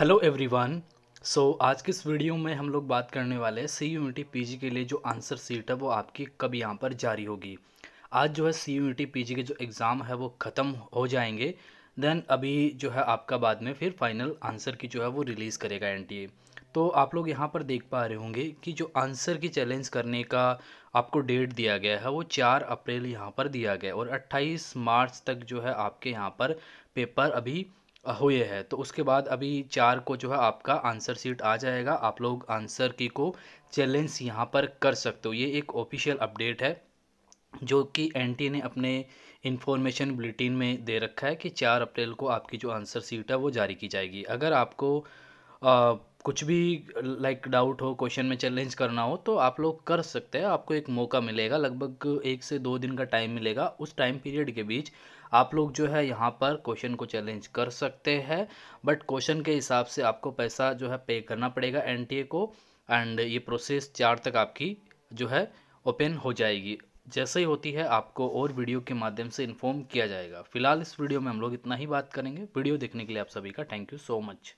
hello everyone so आज के इस वीडियो में हम लोग बात करने वाले हैं सी यू जी के लिए जो आंसर सीट है वो आपकी कब यहाँ पर जारी होगी आज जो है सी यू जी के जो एग्ज़ाम है वो ख़त्म हो जाएंगे देन अभी जो है आपका बाद में फिर फाइनल आंसर की जो है वो रिलीज़ करेगा एन तो आप लोग यहाँ पर देख पा रहे होंगे कि जो आंसर की चैलेंज करने का आपको डेट दिया गया है वो चार अप्रैल यहाँ पर दिया गया और अट्ठाईस मार्च तक जो है आपके यहाँ पर पेपर अभी हुए हैं तो उसके बाद अभी चार को जो है आपका आंसर सीट आ जाएगा आप लोग आंसर की को चैलेंज यहाँ पर कर सकते हो ये एक ऑफिशियल अपडेट है जो कि एनटी ने अपने इन्फॉर्मेशन बुलेटिन में दे रखा है कि चार अप्रैल को आपकी जो आंसर सीट है वो जारी की जाएगी अगर आपको आ, कुछ भी लाइक डाउट हो क्वेश्चन में चैलेंज करना हो तो आप लोग कर सकते हैं आपको एक मौका मिलेगा लगभग एक से दो दिन का टाइम मिलेगा उस टाइम पीरियड के बीच आप लोग जो है यहाँ पर क्वेश्चन को चैलेंज कर सकते हैं बट क्वेश्चन के हिसाब से आपको पैसा जो है पे करना पड़ेगा एन को एंड ये प्रोसेस चार तक आपकी जो है ओपन हो जाएगी जैसे ही होती है आपको और वीडियो के माध्यम से इन्फॉर्म किया जाएगा फिलहाल इस वीडियो में हम लोग इतना ही बात करेंगे वीडियो देखने के लिए आप सभी का थैंक यू सो मच